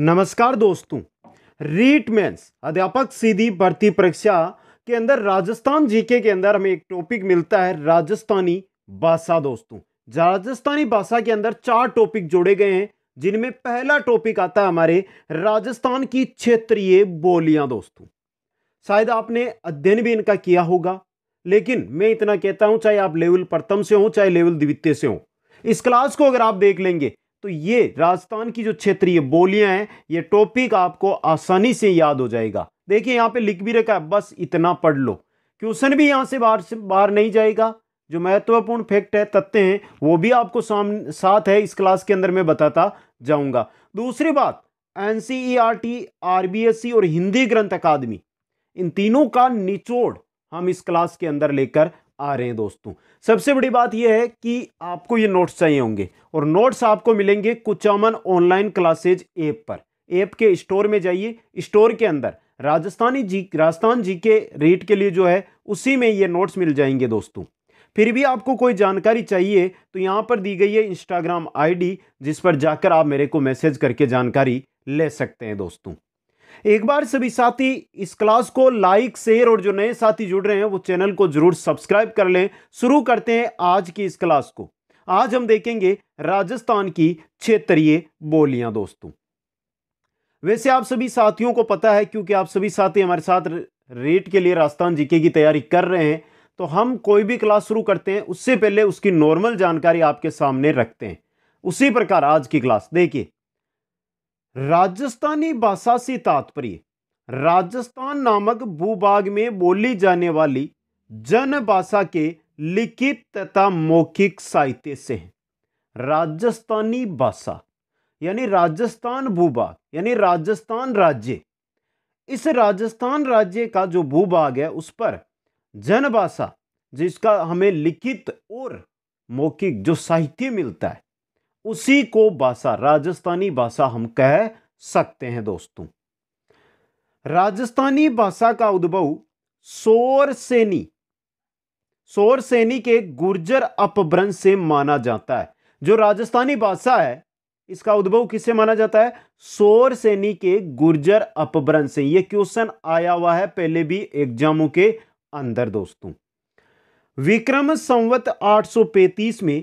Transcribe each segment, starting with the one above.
नमस्कार दोस्तों रीट मेंस अध्यापक सीधी भर्ती परीक्षा के अंदर राजस्थान जीके के अंदर हमें एक टॉपिक मिलता है राजस्थानी भाषा दोस्तों राजस्थानी भाषा के अंदर चार टॉपिक जोड़े गए हैं जिनमें पहला टॉपिक आता है हमारे राजस्थान की क्षेत्रीय बोलियां दोस्तों शायद आपने अध्ययन भी इनका किया होगा लेकिन मैं इतना कहता हूं चाहे आप लेवल प्रथम से हो चाहे लेवल द्वितीय से हो इस क्लास को अगर आप देख लेंगे तो ये राजस्थान की जो क्षेत्रीय बोलियां हैं ये टॉपिक आपको आसानी से याद हो जाएगा देखिए यहाँ पे लिख भी रखा है बस इतना पढ़ लो क्वेश्चन भी यहाँ से बाहर से बाहर नहीं जाएगा जो महत्वपूर्ण फैक्ट है तथ्य हैं वो भी आपको सामने साथ है इस क्लास के अंदर मैं बताता जाऊंगा दूसरी बात N C E R T C और हिंदी ग्रंथ अकादमी इन तीनों का निचोड़ हम इस क्लास के अंदर लेकर आ रहे हैं दोस्तों सबसे बड़ी बात यह है कि आपको ये नोट्स चाहिए होंगे और नोट्स आपको मिलेंगे कुचामन ऑनलाइन क्लासेज ऐप पर ऐप के स्टोर में जाइए स्टोर के अंदर राजस्थानी जी राजस्थान जी के रेट के लिए जो है उसी में ये नोट्स मिल जाएंगे दोस्तों फिर भी आपको कोई जानकारी चाहिए तो यहाँ पर दी गई है इंस्टाग्राम आईडी जिस पर जाकर आप मेरे को मैसेज करके जानकारी ले सकते हैं दोस्तों एक बार सभी साथी इस क्लास को लाइक शेयर और जो नए साथी जुड़ रहे हैं वो चैनल को जरूर सब्सक्राइब कर लें शुरू करते हैं आज की इस क्लास को आज हम देखेंगे राजस्थान की क्षेत्रीय बोलियां दोस्तों वैसे आप सभी साथियों को पता है क्योंकि आप सभी साथी हमारे साथ रेट के लिए राजस्थान जीके की तैयारी कर रहे हैं तो हम कोई भी क्लास शुरू करते हैं उससे पहले उसकी नॉर्मल जानकारी आपके सामने रखते हैं उसी प्रकार आज की क्लास देखिए राजस्थानी भाषा से तात्पर्य राजस्थान नामक भूभाग में बोली जाने वाली जन भाषा के लिखित तथा मौखिक साहित्य से है राजस्थानी भाषा यानी राजस्थान भूभाग यानी राजस्थान राज्य इस राजस्थान राज्य का जो भूभाग है उस पर जनभाषा जिसका हमें लिखित और मौखिक जो साहित्य मिलता है उसी को भाषा राजस्थानी भाषा हम कह सकते हैं दोस्तों राजस्थानी भाषा का उद्भव सोर सेनी के गुर्जर अपभ्रंश से माना जाता है जो राजस्थानी भाषा है इसका उद्भव किससे माना जाता है सोर सेनी के गुर्जर अपभ्रंश से यह क्वेश्चन आया हुआ है पहले भी एग्जामों के अंदर दोस्तों विक्रम संवत 835 में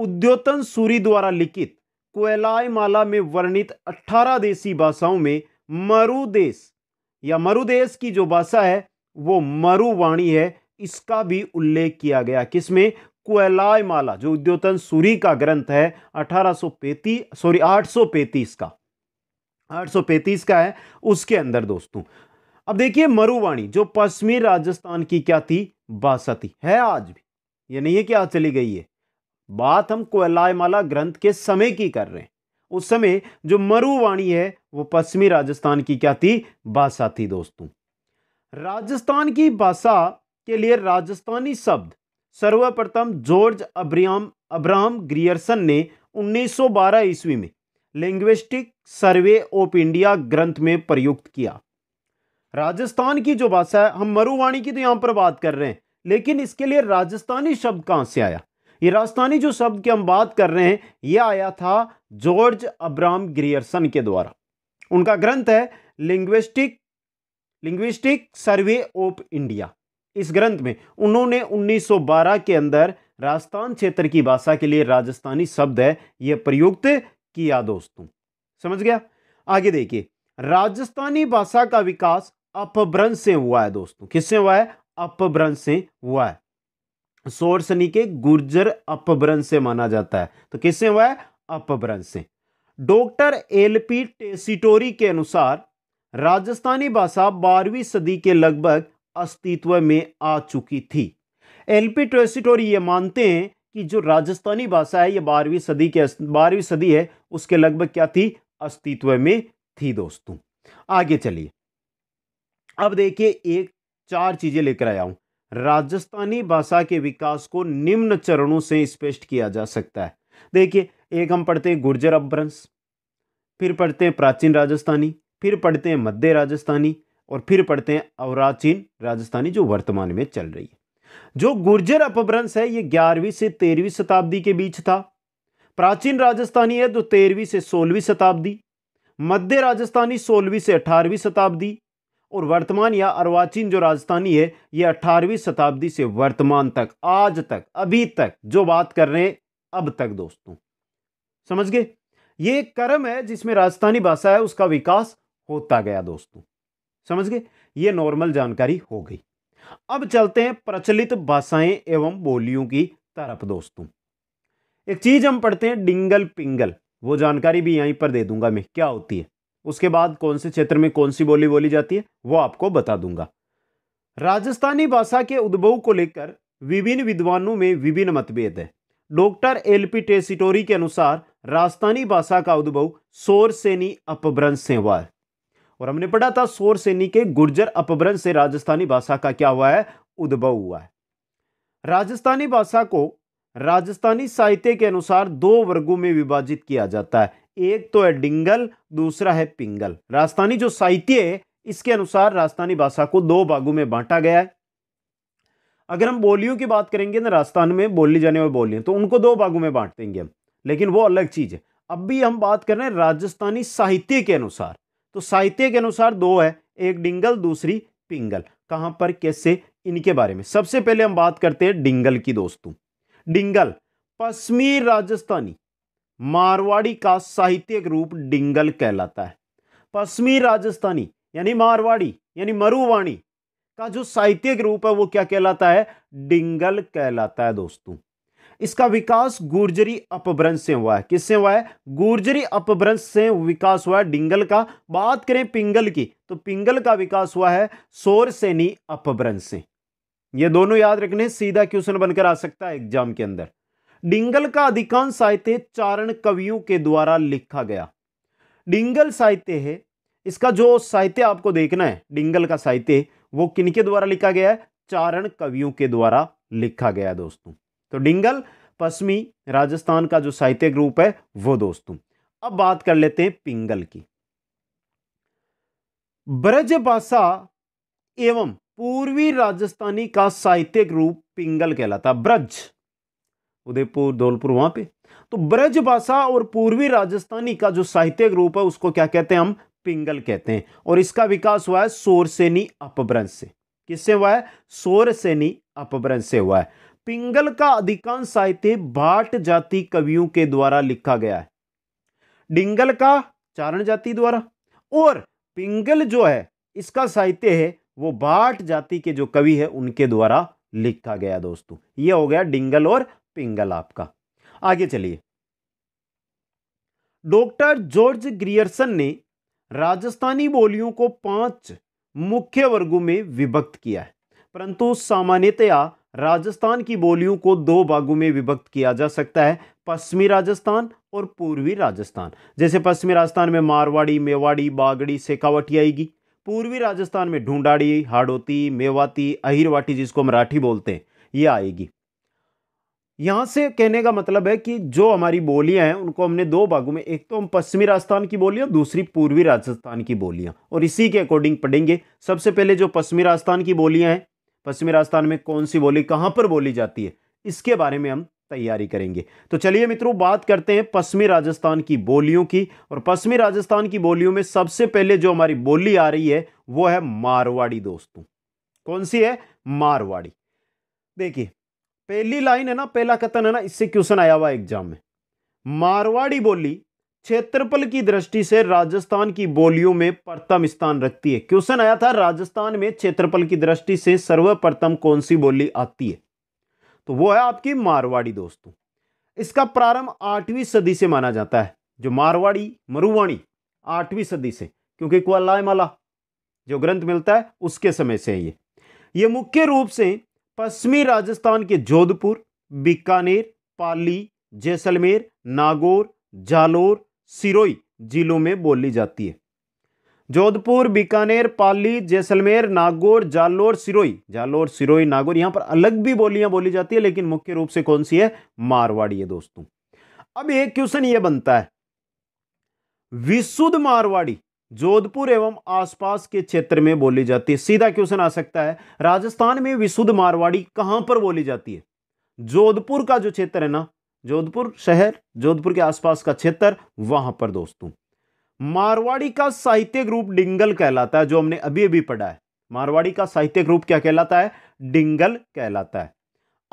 उद्योतन सूरी द्वारा लिखित कोयलाय में वर्णित 18 देशी भाषाओं में मरुदेश या मरुदेश की जो भाषा है वो मरुवाणी है इसका भी उल्लेख किया गया किसमें कोयलाय जो उद्योतन सूरी का ग्रंथ है 1835 सॉरी पैंतीस का पैंतीस का है उसके अंदर दोस्तों अब देखिए मरुवाणी जो पश्चिमी राजस्थान की क्या थी भाषा थी है आज भी ये नहीं है कि आज चली गई है बात हम कोयलामाला ग्रंथ के समय की कर रहे हैं उस समय जो मरुवाणी है वो पश्चिमी राजस्थान की क्या थी भाषा थी दोस्तों राजस्थान की भाषा के लिए राजस्थानी शब्द सर्वप्रथम जॉर्ज अब्रियाम अब्राहम ग्रियर्सन ने 1912 ईस्वी में लिंग्विस्टिक सर्वे ऑफ इंडिया ग्रंथ में प्रयुक्त किया राजस्थान की जो भाषा है हम मरुवाणी की तो यहां पर बात कर रहे हैं लेकिन इसके लिए राजस्थानी शब्द कहां से आया ये राजस्थानी जो शब्द की हम बात कर रहे हैं ये आया था जॉर्ज अब्राम ग्रियर्सन के द्वारा उनका ग्रंथ है linguistic linguistic survey of India इस ग्रंथ में उन्होंने 1912 के अंदर राजस्थान क्षेत्र की भाषा के लिए राजस्थानी शब्द है यह प्रयुक्त किया दोस्तों समझ गया आगे देखिए राजस्थानी भाषा का विकास अपभ्रंश से हुआ है दोस्तों किससे हुआ है अपभ्रंश से हुआ है सोर्स के गुर्जर अपभ्रंश से माना जाता है तो किससे हुआ है अपभ्रंश से डॉक्टर एल पी टेसिटोरी के अनुसार राजस्थानी भाषा बारहवीं सदी के लगभग अस्तित्व में आ चुकी थी एल पी टेसिटोरी ये मानते हैं कि जो राजस्थानी भाषा है ये बारहवीं सदी के बारहवीं सदी है उसके लगभग क्या थी अस्तित्व में थी दोस्तों आगे चलिए अब देखिए एक चार चीज़ें लेकर आया हूं राजस्थानी भाषा के विकास को निम्न चरणों से स्पष्ट किया जा सकता है देखिए एक हम पढ़ते हैं गुर्जर अपभ्रंश फिर पढ़ते हैं प्राचीन राजस्थानी फिर पढ़ते हैं मध्य राजस्थानी और फिर पढ़ते हैं अवराचीन राजस्थानी जो वर्तमान में चल रही है जो गुर्जर अपभ्रंश है ये ग्यारहवीं से तेरहवीं शताब्दी के बीच था प्राचीन राजस्थानी है जो तो तेरहवीं से सोलहवीं शताब्दी मध्य राजस्थानी सोलहवीं से अठारहवीं शताब्दी और वर्तमान या अर्वाचीन जो राजधानी है ये 18वीं शताब्दी से वर्तमान तक आज तक अभी तक जो बात कर रहे हैं अब तक दोस्तों समझ गए ये एक है जिसमें राजस्थानी भाषा है उसका विकास होता गया दोस्तों समझ गए ये नॉर्मल जानकारी हो गई अब चलते हैं प्रचलित भाषाएं एवं बोलियों की तरफ दोस्तों एक चीज हम पढ़ते हैं डिंगल पिंगल वो जानकारी भी यहीं पर दे दूंगा मैं क्या होती है उसके बाद कौन से क्षेत्र में कौन सी बोली बोली जाती है वो आपको बता दूंगा राजस्थानी भाषा के उद्भव को लेकर विभिन्न विद्वानों में विभिन्न मतभेद है डॉक्टर एल पी टेसिटोरी के अनुसार राजस्थानी भाषा का उद्भव सोर सैनी अपभ्रंश से हुआ है और हमने पढ़ा था सोर सैनी के गुर्जर अपभ्रंश से राजस्थानी भाषा का क्या हुआ है उद्भव हुआ है राजस्थानी भाषा को राजस्थानी साहित्य के अनुसार दो वर्गों में विभाजित किया जाता है एक तो है डिंगल दूसरा है पिंगल राजस्थानी जो साहित्य है इसके अनुसार राजस्थानी भाषा को दो भागों में बांटा गया है अगर हम बोलियों की बात करेंगे ना राजस्थान में बोली जाने वाली बोलियां तो उनको दो भागों में बांट देंगे हम लेकिन वो अलग चीज़ है अब भी हम बात कर रहे हैं राजस्थानी साहित्य के अनुसार तो साहित्य के अनुसार दो है एक डिंगल दूसरी पिंगल कहां पर कैसे इनके बारे में सबसे पहले हम बात करते हैं डिंगल की दोस्तों डिंगल पश्चिमी राजस्थानी मारवाड़ी का साहित्यिक रूप डिंगल कहलाता है पश्चिमी राजस्थानी यानी मारवाड़ी यानी मरुवाणी का जो साहित्यिक रूप है वो क्या कहलाता है डिंगल कहलाता है दोस्तों इसका विकास गुर्जरी अपभ्रंश से हुआ है किससे हुआ है गुर्जरी अपभ्रंश से विकास हुआ है डिंगल का बात करें पिंगल की तो पिंगल का विकास हुआ है सोर सेनी अपभ्रंश से ये दोनों याद रखने सीधा क्वेश्चन बनकर आ सकता है एग्जाम के अंदर डिंगल का अधिकांश साहित्य चारण कवियों के द्वारा लिखा गया डिंगल साहित्य है इसका जो साहित्य आपको देखना है डिंगल का साहित्य वो किनके द्वारा लिखा गया है चारण कवियों के द्वारा लिखा गया दोस्तों तो डिंगल पश्चिमी राजस्थान का जो साहित्य ग्रुप है वो दोस्तों अब बात कर लेते हैं पिंगल की ब्रज भाषा एवं पूर्वी राजस्थानी का साहित्यिक रूप पिंगल कहलाता ब्रज उदयपुर धौलपुर वहाँ पे तो ब्रज भाषा और पूर्वी राजस्थानी का जो साहित्य ग्रुप है उसको क्या कहते हैं हम पिंगल कहते हैं और इसका विकास हुआ है सोरसेनी अपभ्रंश से किससे हुआ है सोरसेनी अपभ्रंश से हुआ है पिंगल का अधिकांश साहित्य भाट जाति कवियों के द्वारा लिखा गया है डिंगल का चारण जाति द्वारा और पिंगल जो है इसका साहित्य है वो भाट जाति के जो कवि है उनके द्वारा लिखा गया दोस्तों ये हो गया डिंगल और पिंगल आपका आगे चलिए डॉक्टर जॉर्ज ग्रियर्सन ने राजस्थानी बोलियों को पांच मुख्य वर्गों में विभक्त किया है परंतु सामान्यतया राजस्थान की बोलियों को दो भागों में विभक्त किया जा सकता है पश्चिमी राजस्थान और पूर्वी राजस्थान जैसे पश्चिमी राजस्थान में मारवाड़ी मेवाड़ी बागड़ी सेकावटी आएगी पूर्वी राजस्थान में ढूंढाड़ी हाड़ोती मेवाती अहिरवाटी जिसको मराठी बोलते हैं ये आएगी यहाँ से कहने का मतलब है कि जो हमारी बोलियाँ हैं उनको हमने दो भागों में एक तो हम पश्चिमी राजस्थान की बोलियाँ दूसरी पूर्वी राजस्थान की बोलियाँ और इसी के अकॉर्डिंग पढ़ेंगे सबसे पहले जो पश्चिमी राजस्थान की बोलियाँ हैं पश्चिमी राजस्थान में कौन सी बोली कहाँ पर बोली जाती है इसके बारे में हम तैयारी करेंगे तो चलिए मित्रों बात करते हैं पश्चिमी राजस्थान की बोलियों की और पश्चिमी राजस्थान की बोलियों में सबसे पहले जो हमारी बोली आ रही है वो है मारवाड़ी दोस्तों कौन सी है मारवाड़ी देखिए पहली लाइन है ना पहला कथन है ना इससे क्वेश्चन आया हुआ एग्जाम में मारवाड़ी बोली क्षेत्रफल की दृष्टि से राजस्थान की बोलियों में प्रथम स्थान रखती है क्वेश्चन आया था राजस्थान में क्षेत्रफल की दृष्टि से सर्वप्रथम कौन सी बोली आती है तो वो है आपकी मारवाड़ी दोस्तों इसका प्रारंभ आठवीं सदी से माना जाता है जो मारवाड़ी मरुवाणी आठवीं सदी से क्योंकि कुल्लायमाला जो ग्रंथ मिलता है उसके समय से है ये ये मुख्य रूप से पश्चिमी राजस्थान के जोधपुर बीकानेर पाली जैसलमेर नागौर जालोर सिरोई जिलों में बोली जाती है जोधपुर बीकानेर पाली जैसलमेर नागौर जालोर सिरोई जालोर सिरोई नागौर यहां पर अलग भी बोलियां बोली जाती है लेकिन मुख्य रूप से कौन सी है मारवाड़ी है दोस्तों अब एक क्वेश्चन यह बनता है विशुद्ध मारवाड़ी जोधपुर एवं आसपास के क्षेत्र में बोली जाती है सीधा क्वेश्चन आ सकता है राजस्थान में विशुद्ध मारवाड़ी कहां पर बोली जाती है जोधपुर का जो क्षेत्र है ना जोधपुर शहर जोधपुर के आसपास का क्षेत्र वहां पर दोस्तों मारवाड़ी का साहित्य ग्रुप डिंगल कहलाता है जो हमने अभी अभी पढ़ा है मारवाड़ी का साहित्य ग्रुप क्या कहलाता है डिंगल कहलाता है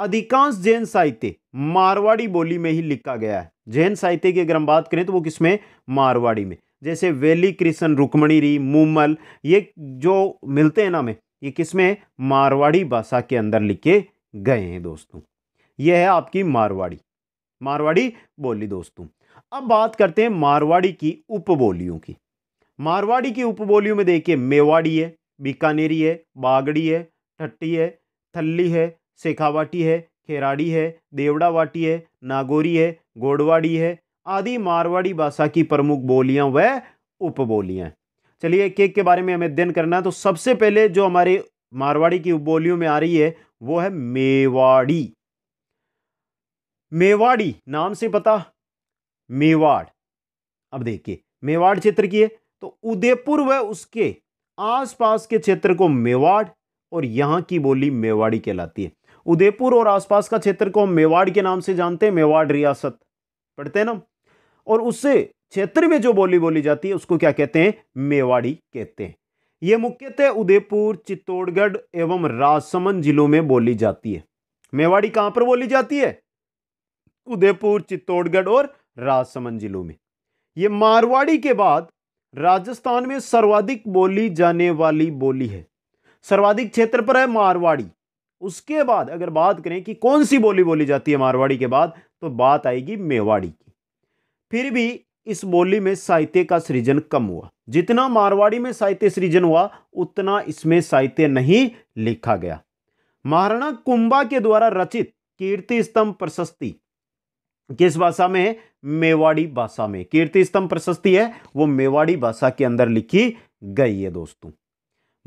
अधिकांश जैन साहित्य मारवाड़ी बोली में ही लिखा गया है जैन साहित्य की अगर हम बात करें तो वो किसमें मारवाड़ी में जैसे वेली कृष्ण रुक्मणी री मूमल ये जो मिलते हैं ना हमें ये किसमें मारवाड़ी भाषा के अंदर लिखे गए हैं दोस्तों ये है आपकी मारवाड़ी मारवाड़ी बोली दोस्तों अब बात करते हैं मारवाड़ी की उपबोलियों की मारवाड़ी की उपबोलियों में देखिए मेवाड़ी है बीकानेरी है बागड़ी है ठट्टी है थल्ली है शेखावाटी है खेराड़ी है देवड़ावाटी है नागोरी है गोडवाड़ी है आदि मारवाड़ी भाषा की प्रमुख बोलियां व उपबोलियां चलिए एक एक के बारे में हमें अध्ययन करना है तो सबसे पहले जो हमारे मारवाड़ी की उपबोलियों में आ रही है वो है मेवाड़ी मेवाड़ी नाम से पता मेवाड़ अब देखिए मेवाड़ क्षेत्र की है तो उदयपुर व उसके आसपास के क्षेत्र को मेवाड़ और यहां की बोली मेवाड़ी कहलाती है उदयपुर और आसपास का क्षेत्र को हम मेवाड़ के नाम से जानते हैं मेवाड़ रियासत पढ़ते हैं ना और उस क्षेत्र में जो बोली बोली जाती है उसको क्या कहते हैं मेवाड़ी कहते हैं ये मुख्यतः उदयपुर चित्तौड़गढ़ एवं राजसमंद जिलों में बोली जाती है मेवाड़ी कहां पर बोली जाती है उदयपुर चित्तौड़गढ़ और राजसमंद जिलों में ये मारवाड़ी के बाद राजस्थान में सर्वाधिक बोली जाने वाली बोली है सर्वाधिक क्षेत्र पर है मारवाड़ी उसके बाद अगर बात करें कि कौन सी बोली बोली जाती है मारवाड़ी के बाद तो बात आएगी मेवाड़ी की फिर भी इस बोली में साहित्य का सृजन कम हुआ जितना मारवाड़ी में साहित्य सृजन हुआ उतना इसमें साहित्य नहीं लिखा गया महाराणा कुंभा के द्वारा रचित कीर्ति स्तंभ प्रशस्ति किस भाषा में है मेवाड़ी भाषा में कीर्ति स्तंभ प्रशस्ति है वो मेवाड़ी भाषा के अंदर लिखी गई है दोस्तों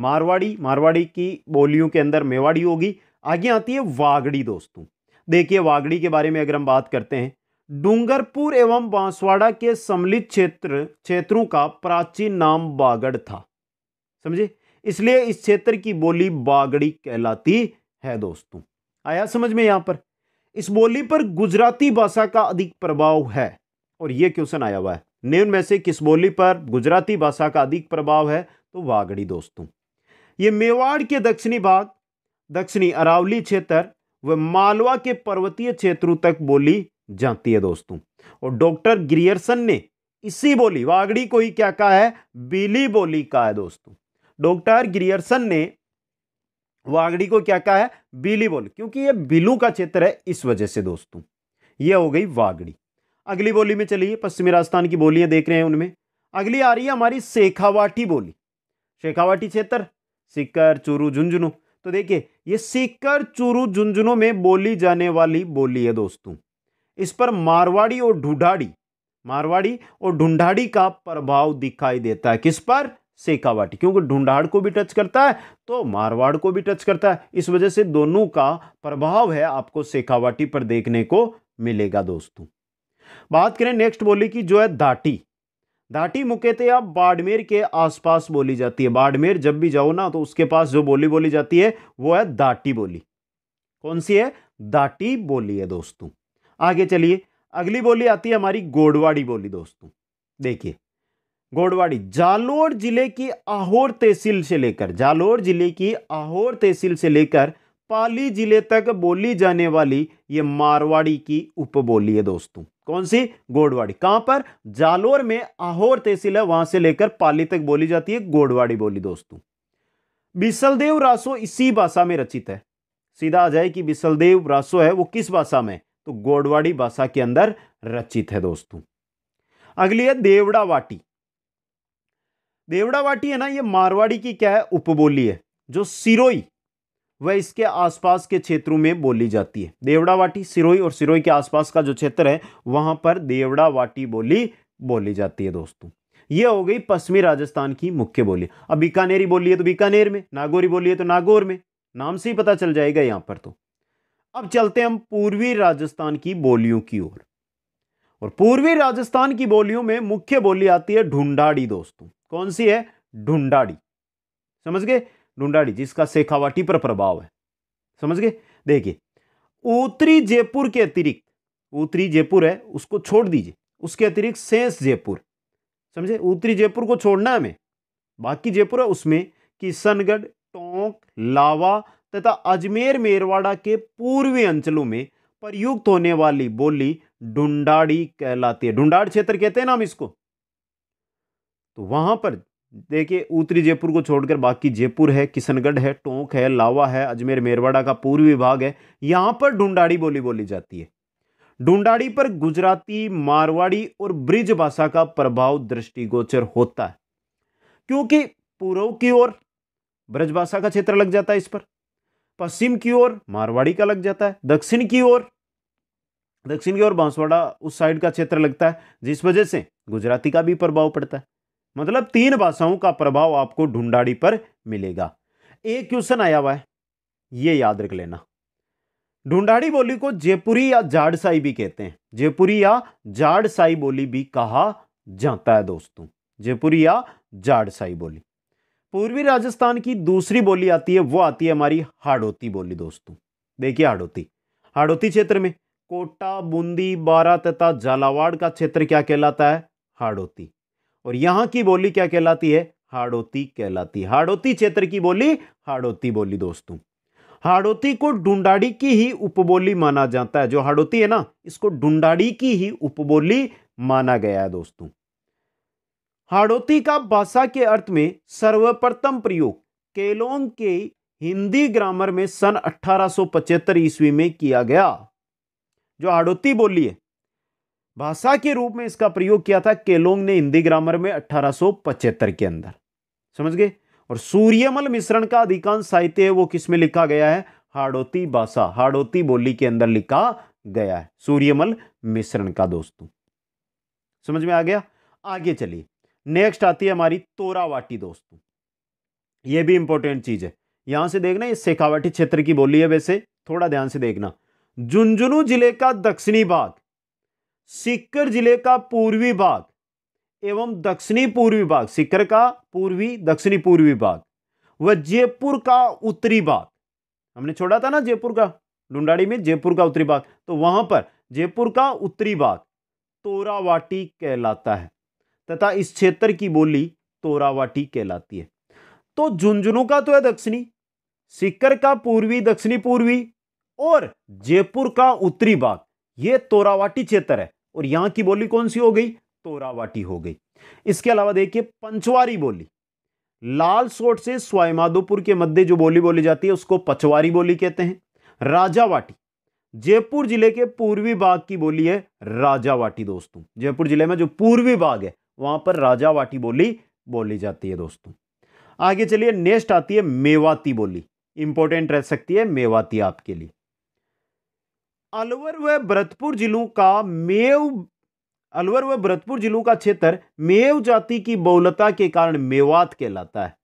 मारवाड़ी मारवाड़ी की बोलियों के अंदर मेवाड़ी होगी आगे आती है वागड़ी दोस्तों देखिए वागड़ी के बारे में अगर हम बात करते हैं डूंगरपुर एवं बांसवाड़ा के सम्मिलित क्षेत्र क्षेत्रों का प्राचीन नाम बागड़ था समझे इसलिए इस क्षेत्र की बोली बागड़ी कहलाती है दोस्तों आया समझ में यहां पर इस बोली पर गुजराती भाषा का अधिक प्रभाव है और यह क्वेश्चन आया हुआ है निम्न में से किस बोली पर गुजराती भाषा का अधिक प्रभाव है तो वागड़ी दोस्तों ये मेवाड़ के दक्षिणी भाग दक्षिणी अरावली क्षेत्र व मालवा के पर्वतीय क्षेत्रों तक बोली जाती है दोस्तों और डॉक्टर ग्रियर्सन ने इसी बोली वागड़ी को ही क्या कहा है बीली बोली कहा है दोस्तों डॉक्टर ग्रियर्सन ने वागड़ी को क्या कहा है बीली बोली क्योंकि ये बिलू का क्षेत्र है इस वजह से दोस्तों ये हो गई वागड़ी अगली बोली में चलिए पश्चिमी राजस्थान की बोलियां देख रहे हैं उनमें अगली आ रही है हमारी शेखावाटी बोली शेखावाटी क्षेत्र सिक्कर चूरू झुंझुनू तो देखिए ये सिक्कर चूरू झुंझुनू में बोली जाने वाली बोली है दोस्तों इस पर मारवाड़ी और ढूंढाड़ी मारवाड़ी और ढूंढाड़ी का प्रभाव दिखाई देता है किस पर शेखावाटी क्योंकि ढूंढाड़ को भी टच करता है तो मारवाड़ को भी टच करता है इस वजह से दोनों का प्रभाव है आपको सेकावाटी पर देखने को मिलेगा दोस्तों बात करें नेक्स्ट बोली की जो है दाटी दाटी मुख्यतः आप बाड़मेर के आसपास बोली जाती है बाड़मेर जब भी जाओ ना तो उसके पास जो बोली बोली जाती है वो है दाटी बोली कौन सी है दाटी बोली है दोस्तों आगे चलिए अगली बोली आती है हमारी गोडवाड़ी बोली दोस्तों देखिए गोडवाड़ी जालोर जिले की आहोर तहसील से लेकर जालोर जिले की आहोर तहसील से लेकर पाली जिले तक बोली जाने वाली ये मारवाड़ी की उपबोली है दोस्तों कौन सी गोडवाड़ी कहां पर जालोर में आहोर तहसील है वहां से लेकर पाली तक बोली जाती है गोडवाड़ी बोली दोस्तों बिसलदेव रासो इसी भाषा में रचित है सीधा आ जाए कि बिसलदेव रासो है वो किस भाषा में तो गोडवाड़ी भाषा के अंदर रचित है दोस्तों अगली है देवड़ा वाटी देवड़ा वाटी है ना ये मारवाड़ी की क्या है उपबोली है जो सिरोई वह इसके आसपास के क्षेत्रों में बोली जाती है देवड़ावाटी सिरोई और सिरोई के आसपास का जो क्षेत्र है वहां पर देवड़ावाटी बोली बोली जाती है दोस्तों ये हो गई पश्चिमी राजस्थान की मुख्य बोली अब बीकानेरी बोली है तो बीकानेर में नागौरी बोली है तो नागौर में नाम से ही पता चल जाएगा यहां पर तो अब चलते हैं हम पूर्वी राजस्थान की बोलियों की ओर और, पूर्वी राजस्थान की बोलियों में मुख्य बोली आती है ढूंढाड़ी दोस्तों कौन सी है ढूंढाड़ी समझ गए ढूंढाड़ी जिसका शेखावाटी पर प्रभाव है समझ गए देखिए उत्तरी जयपुर के अतिरिक्त उत्तरी जयपुर है उसको छोड़ दीजिए उसके अतिरिक्त शेष जयपुर समझे उत्तरी जयपुर को छोड़ना है हमें बाकी जयपुर है उसमें किशनगढ़ टोंक लावा तथा अजमेर मेरवाड़ा के पूर्वी अंचलों में प्रयुक्त होने वाली बोली ढूंढाड़ी कहलाती है ढूंढाड़ क्षेत्र कहते हैं नाम इसको तो वहां पर देखिए उत्तरी जयपुर को छोड़कर बाकी जयपुर है किशनगढ़ है टोंक है लावा है अजमेर मेरवाड़ा का पूर्वी भाग है यहां पर ढूंढाड़ी बोली बोली जाती है ढूंढाड़ी पर गुजराती मारवाड़ी और ब्रिज भाषा का प्रभाव दृष्टिगोचर होता है क्योंकि पूर्व की ओर ब्रज भाषा का क्षेत्र लग जाता है इस पर पश्चिम की ओर मारवाड़ी का लग जाता है दक्षिण की ओर दक्षिण की ओर बांसवाड़ा उस साइड का क्षेत्र लगता है जिस वजह से गुजराती का भी प्रभाव पड़ता है मतलब तीन भाषाओं का प्रभाव आपको ढूंढाड़ी पर मिलेगा एक क्वेश्चन आया हुआ है ये याद रख लेना ढूंढाड़ी बोली को जयपुरी या जाड़साई भी कहते हैं जयपुरी या जाड़साई बोली भी कहा जाता है दोस्तों जयपुरी या जाड़साई बोली पूर्वी राजस्थान की दूसरी बोली आती है वो आती है हमारी हाड़ोती बोली दोस्तों देखिए हाड़ोती हाड़ोती क्षेत्र में कोटा बूंदी बारा तथा झालावाड़ का क्षेत्र क्या कहलाता है हाड़ोती और यहाँ की बोली क्या कहलाती है हाड़ोती कहलाती हाड़ोती क्षेत्र की बोली हाड़ोती बोली दोस्तों हाड़ोती को डुंडाड़ी की ही उपबोली माना जाता है जो हाड़ोती है ना इसको डुंडाड़ी की ही उपबोली माना गया है दोस्तों हाड़ोती का भाषा के अर्थ में सर्वप्रथम प्रयोग केलोंग के हिंदी ग्रामर में सन 1875 ईस्वी में किया गया जो हाड़ोती बोली है भाषा के रूप में इसका प्रयोग किया था केलोंग ने हिंदी ग्रामर में अठारह के अंदर समझ गए और सूर्यमल मिश्रण का अधिकांश साहित्य है वो किसमें लिखा गया है हाड़ोती भाषा हाड़ोती बोली के अंदर लिखा गया है सूर्यमल मिश्रण का दोस्तों समझ में आ गया आगे चलिए नेक्स्ट आती है हमारी तोरावाटी दोस्तों ये भी इंपॉर्टेंट चीज़ है यहां से देखना ये शेखावाटी क्षेत्र की बोली है वैसे थोड़ा ध्यान से देखना झुंझुनू जिले का दक्षिणी भाग सिक्कर जिले का पूर्वी भाग एवं दक्षिणी पूर्वी भाग सिक्कर का पूर्वी दक्षिणी पूर्वी भाग व जयपुर का उत्तरी भाग हमने छोड़ा था ना जयपुर का डुंडाड़ी में जयपुर का उत्तरी भाग तो वहां पर जयपुर का उत्तरी भाग तोरावाटी कहलाता है तथा इस क्षेत्र की बोली तोरावाटी कहलाती है तो झुंझुनू का तो है दक्षिणी सिकर का पूर्वी दक्षिणी पूर्वी और जयपुर का उत्तरी भाग ये तोरावाटी क्षेत्र है और यहां की बोली कौन सी हो गई तोरावाटी हो गई इसके अलावा देखिए पंचवारी बोली लाल सोट से स्वाईमाधोपुर के मध्य जो बोली बोली जाती है उसको पचवारी बोली कहते हैं राजावाटी जयपुर जिले के पूर्वी भाग की बोली है राजावाटी दोस्तों जयपुर जिले में जो पूर्वी भाग है वहाँ पर राजावाटी बोली बोली जाती है दोस्तों आगे चलिए नेक्स्ट आती है मेवाती बोली इंपॉर्टेंट रह सकती है मेवाती आपके लिए अलवर व भरतपुर जिलों का मेव अलवर व भरतपुर जिलों का क्षेत्र मेव जाति की बहुलता के कारण मेवात कहलाता है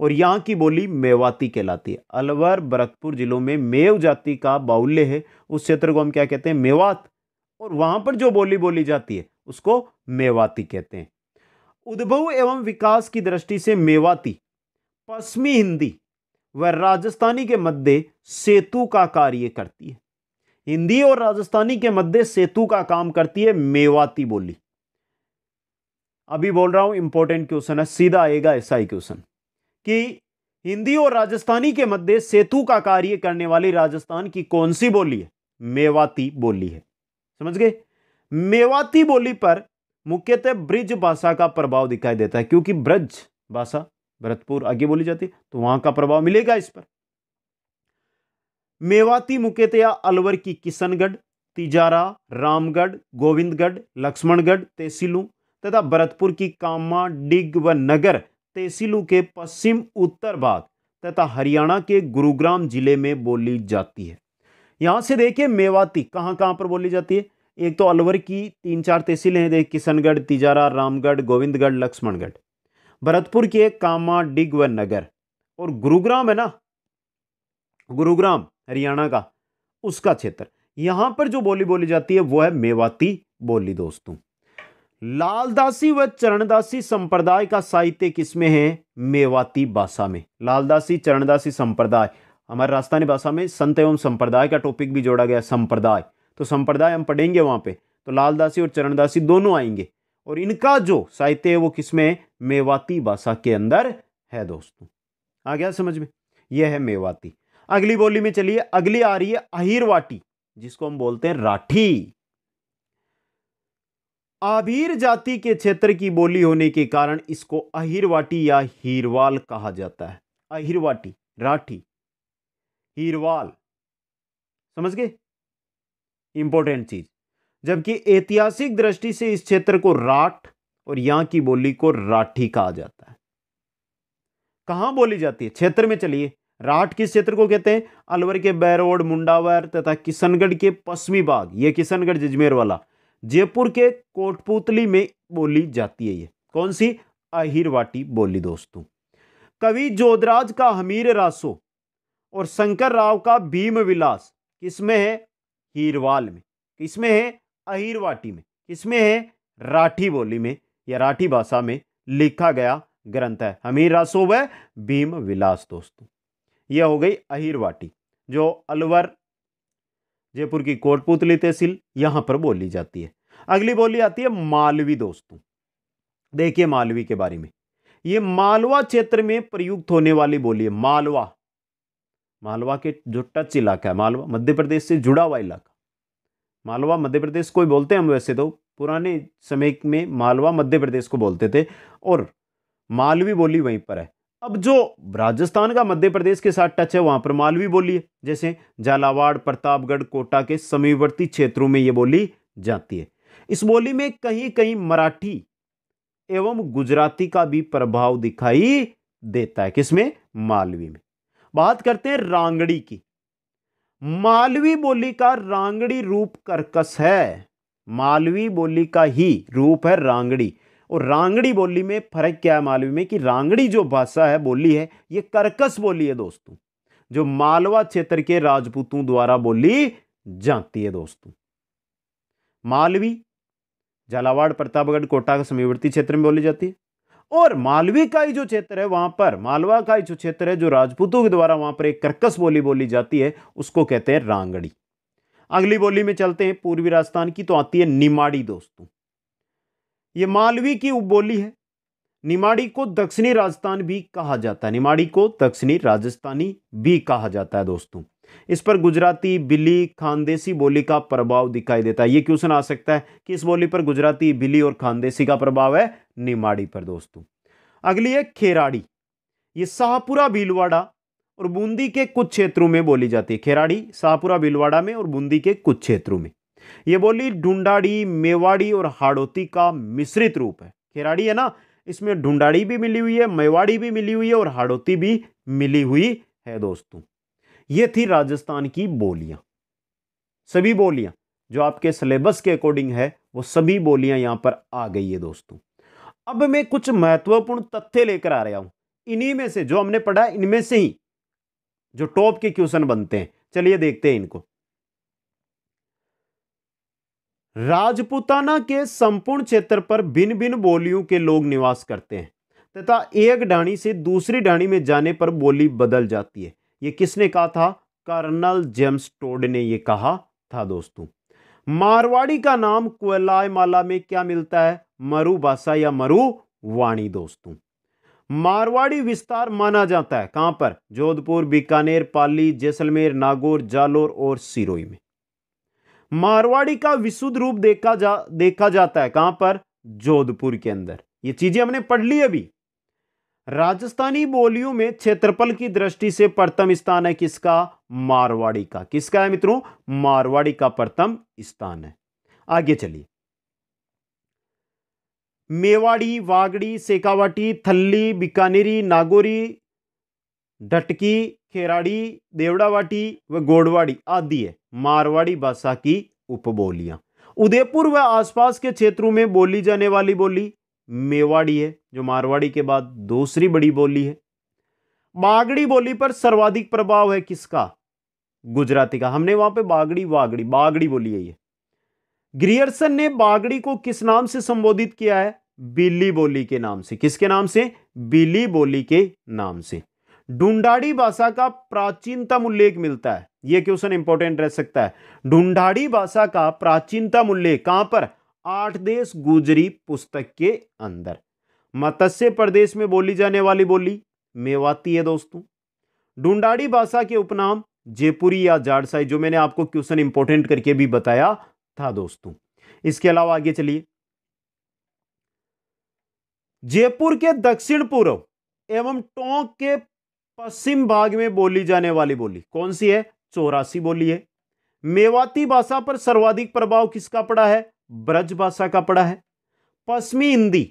और यहाँ की बोली मेवाती कहलाती है अलवर भरतपुर जिलों में मेव जाति का बाहुल्य है उस क्षेत्र को हम क्या कहते हैं मेवात और वहाँ पर जो बोली बोली जाती है उसको मेवाती कहते हैं उद्भव एवं विकास की दृष्टि से मेवाती पश्चिमी हिंदी व राजस्थानी के मध्य सेतु का कार्य करती है हिंदी और राजस्थानी के मध्य सेतु का काम करती है मेवाती बोली अभी बोल रहा हूं इंपॉर्टेंट क्वेश्चन है सीधा आएगा ऐसा ही क्वेश्चन कि हिंदी और राजस्थानी के मध्य सेतु का कार्य करने वाली राजस्थान की कौन सी बोली है मेवाती बोली है समझ गए मेवाती बोली पर मुख्यतः ब्रिज भाषा का प्रभाव दिखाई देता है क्योंकि ब्रज भाषा भरतपुर आगे बोली जाती है तो वहां का प्रभाव मिलेगा इस पर मेवाती मुख्यतया अलवर की किशनगढ़ तिजारा रामगढ़ गोविंदगढ़ लक्ष्मणगढ़ तहसीलू तथा भरतपुर की कामा डिग व नगर तहसीलू के पश्चिम उत्तर भाग तथा हरियाणा के गुरुग्राम जिले में बोली जाती है यहां से देखिए मेवाती कहां कहां पर बोली जाती है एक तो अलवर की तीन चार तहसीलें हैं देख किशनगढ़ तिजारा रामगढ़ गोविंदगढ़ लक्ष्मणगढ़ भरतपुर की एक कामा डिग व नगर और गुरुग्राम है ना गुरुग्राम हरियाणा का उसका क्षेत्र यहाँ पर जो बोली बोली जाती है वो है मेवाती बोली दोस्तों लालदासी व चरणदासी संप्रदाय का साहित्य किसमें है मेवाती भाषा में लालदासी चरणदासी संप्रदाय हमारे राजस्थानी भाषा में संत एवं संप्रदाय का टॉपिक भी जोड़ा गया संप्रदाय तो संप्रदाय हम पढ़ेंगे वहाँ पे तो लालदासी और चरणदासी दोनों आएंगे और इनका जो साहित्य है वो किसमें मेवाती भाषा के अंदर है दोस्तों आ गया समझ में यह है मेवाती अगली बोली में चलिए अगली आ रही है अहिरवाटी जिसको हम बोलते हैं राठी आभीर जाति के क्षेत्र की बोली होने के कारण इसको अहिरवाटी या हीरवाल कहा जाता है अहिरवाटी राठी हीरवाल समझ गए इंपॉर्टेंट चीज जबकि ऐतिहासिक दृष्टि से इस क्षेत्र को राठ और यहां की बोली को राठी कहा जाता है कहां बोली जाती है क्षेत्र में चलिए राठ किस क्षेत्र को कहते हैं अलवर के बैरोड मुंडावर तथा किशनगढ़ के पश्चिमी भाग ये किशनगढ़ जजमेर वाला जयपुर के कोटपुतली में बोली जाती है ये कौन सी अहिरवाटी बोली दोस्तों कवि जोधराज का हमीर रासो और शंकर राव का भीम विलास किसमें है हीरवाल में किसमें है अहिरवाटी में किसमें है राठी बोली में या राठी भाषा में लिखा गया ग्रंथ है हमीर रासोब व भीम विलास दोस्तों यह हो गई अहिरवाटी जो अलवर जयपुर की कोटपुतली तहसील यहां पर बोली जाती है अगली बोली आती है मालवी दोस्तों देखिए मालवी के बारे में ये मालवा क्षेत्र में प्रयुक्त होने वाली बोली है मालवा मालवा के जो टच इलाका है मालवा मध्य प्रदेश से जुड़ा हुआ इलाका मालवा मध्य प्रदेश को ही बोलते हैं हम वैसे तो पुराने समय में मालवा मध्य प्रदेश को बोलते थे और मालवी बोली वहीं पर है अब जो राजस्थान का मध्य प्रदेश के साथ टच है वहाँ पर मालवी बोली है जैसे झालावाड़ प्रतापगढ़ कोटा के समीपवर्ती क्षेत्रों में ये बोली जाती है इस बोली में कहीं कहीं मराठी एवं गुजराती का भी प्रभाव दिखाई देता है किसमें मालवी में बात करते हैं रांगड़ी की मालवी बोली का रांगड़ी रूप कर्कस है मालवी बोली का ही रूप है रांगड़ी और रांगड़ी बोली में फर्क क्या है मालवी में कि रांगड़ी जो भाषा है बोली है ये कर्कस बोली है दोस्तों जो मालवा क्षेत्र के राजपूतों द्वारा बोली जाती है दोस्तों मालवी झालावाड़ प्रतापगढ़ कोटा के समीवर्ती क्षेत्र में बोली जाती है और मालवी का ही जो क्षेत्र है वहां पर मालवा का ही जो क्षेत्र है जो राजपूतों के द्वारा वहां पर एक कर्कश बोली बोली जाती है उसको कहते हैं रांगड़ी अगली बोली में चलते हैं पूर्वी राजस्थान की तो आती है निमाड़ी दोस्तों ये मालवी की बोली है निमाड़ी को दक्षिणी राजस्थान भी कहा जाता है निमाड़ी को दक्षिणी राजस्थानी भी कहा जाता है दोस्तों इस पर गुजराती बिली खानदेसी बोली का प्रभाव दिखाई देता है ये क्वेश्चन आ सकता है कि इस बोली पर गुजराती बिली और खानदेसी का प्रभाव है निमाड़ी पर दोस्तों अगली है खेराड़ी ये शाहपुरा भीलवाड़ा और बूंदी के कुछ क्षेत्रों में बोली जाती है खेराड़ी शाहपुरा भीलवाड़ा में और बूंदी के कुछ क्षेत्रों में यह बोली ढूंढाड़ी मेवाड़ी और हाड़ोती का मिश्रित रूप है खेराड़ी है ना इसमें ढूंढाड़ी भी मिली हुई है मेवाड़ी भी मिली हुई है और हाड़ोती भी मिली हुई है दोस्तों ये थी राजस्थान की बोलियां सभी बोलियां जो आपके सिलेबस के अकॉर्डिंग है वो सभी बोलियां यहां पर आ गई है दोस्तों अब मैं कुछ महत्वपूर्ण तथ्य लेकर आ रहा हूं इन्हीं में से जो हमने पढ़ा इनमें से ही जो टॉप के क्वेश्चन बनते हैं चलिए देखते हैं इनको राजपुताना के संपूर्ण क्षेत्र पर भिन्न भिन्न बोलियों के लोग निवास करते हैं तथा एक ढाणी से दूसरी ढाणी में जाने पर बोली बदल जाती है ये किसने कहा था कर्नल जेम्स टोड ने ये कहा था दोस्तों मारवाड़ी का नाम कोयलायमाला में क्या मिलता है मरुबासा या मरु वाणी दोस्तों मारवाड़ी विस्तार माना जाता है कहां पर जोधपुर बीकानेर पाली जैसलमेर नागौर जालोर और सिरोई में मारवाड़ी का विशुद्ध रूप देखा जा देखा जाता है कहां पर जोधपुर के अंदर ये चीजें हमने पढ़ ली अभी राजस्थानी बोलियों में क्षेत्रफल की दृष्टि से प्रथम स्थान है किसका मारवाड़ी का किसका है मित्रों मारवाड़ी का प्रथम स्थान है आगे चलिए मेवाड़ी वागड़ी सेकावाटी थल्ली बीकानेरी नागोरी डटकी खेराड़ी देवड़ावाटी व गोडवाड़ी आदि है मारवाड़ी भाषा की उपबोलियां उदयपुर व आसपास के क्षेत्रों में बोली जाने वाली बोली मेवाड़ी है जो मारवाड़ी के बाद दूसरी बड़ी बोली है बागड़ी बोली पर सर्वाधिक प्रभाव है किसका गुजराती का हमने वहां पे बागड़ी वागड़ी बागड़ी बोली है ये ग्रियर्सन ने बागड़ी को किस नाम से संबोधित किया है बिल्ली बोली के नाम से किसके नाम से बिल्ली बोली के नाम से ढूंढाड़ी भाषा का प्राचीनतम उल्लेख मिलता है यह क्वेश्चन इंपॉर्टेंट रह सकता है ढूंढाड़ी भाषा का प्राचीनतम उल्लेख कहां पर आठ देश गुजरी पुस्तक के अंदर मत्स्य प्रदेश में बोली जाने वाली बोली मेवाती है दोस्तों ढूंढाड़ी भाषा के उपनाम जयपुरी या जाड़साई जो मैंने आपको क्वेश्चन इंपोर्टेंट करके भी बताया था दोस्तों इसके अलावा आगे चलिए जयपुर के दक्षिण पूर्व एवं टोंक के पश्चिम भाग में बोली जाने वाली बोली कौन सी है चौरासी बोली है मेवाती भाषा पर सर्वाधिक प्रभाव किसका पड़ा है ब्रज भाषा का पड़ा है पश्चिमी हिंदी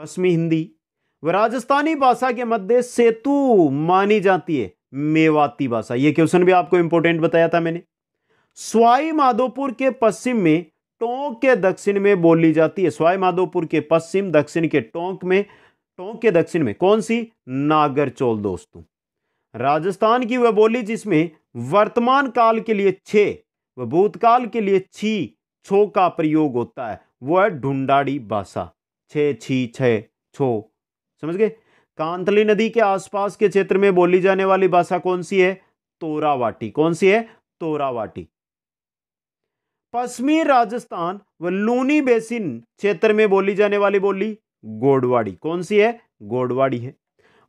पश्चिमी हिंदी व राजस्थानी भाषा के मध्य सेतु मानी जाती है मेवाती भाषा ये क्वेश्चन भी आपको इंपोर्टेंट बताया था मैंने स्वाई माधोपुर के पश्चिम में टोंक के दक्षिण में बोली जाती है स्वाई माधोपुर के पश्चिम दक्षिण के टोंक में टोंक के दक्षिण में कौन सी नागर चोल दोस्तों राजस्थान की वह बोली जिसमें वर्तमान काल के लिए छे व भूतकाल के लिए छी छो का प्रयोग होता है वह है ढूंढाड़ी भाषा छ छी छ छो समझ गए कांतली नदी के आसपास के क्षेत्र में बोली जाने वाली भाषा कौन सी है तोरावाटी कौन सी है तोरावाटी पश्चिमी राजस्थान व लूनी बेसिन क्षेत्र में बोली जाने वाली बोली गोडवाड़ी कौन सी है गोडवाड़ी है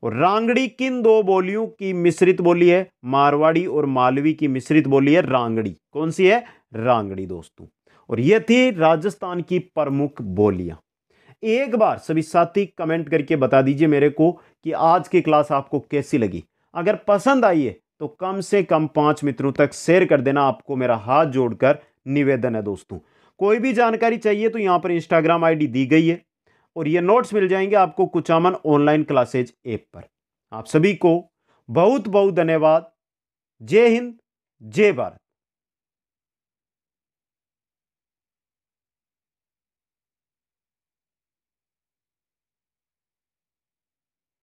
और रांगड़ी किन दो बोलियों की मिश्रित बोली है मारवाड़ी और मालवी की मिश्रित बोली है रांगड़ी कौन सी है रांगड़ी दोस्तों और ये थी राजस्थान की प्रमुख बोलियां एक बार सभी साथी कमेंट करके बता दीजिए मेरे को कि आज की क्लास आपको कैसी लगी अगर पसंद आई है तो कम से कम पांच मित्रों तक शेयर कर देना आपको मेरा हाथ जोड़कर निवेदन है दोस्तों कोई भी जानकारी चाहिए तो यहाँ पर इंस्टाग्राम आईडी दी गई है और ये नोट्स मिल जाएंगे आपको कुचामन ऑनलाइन क्लासेज ऐप पर आप सभी को बहुत बहुत धन्यवाद जय हिंद जय भारत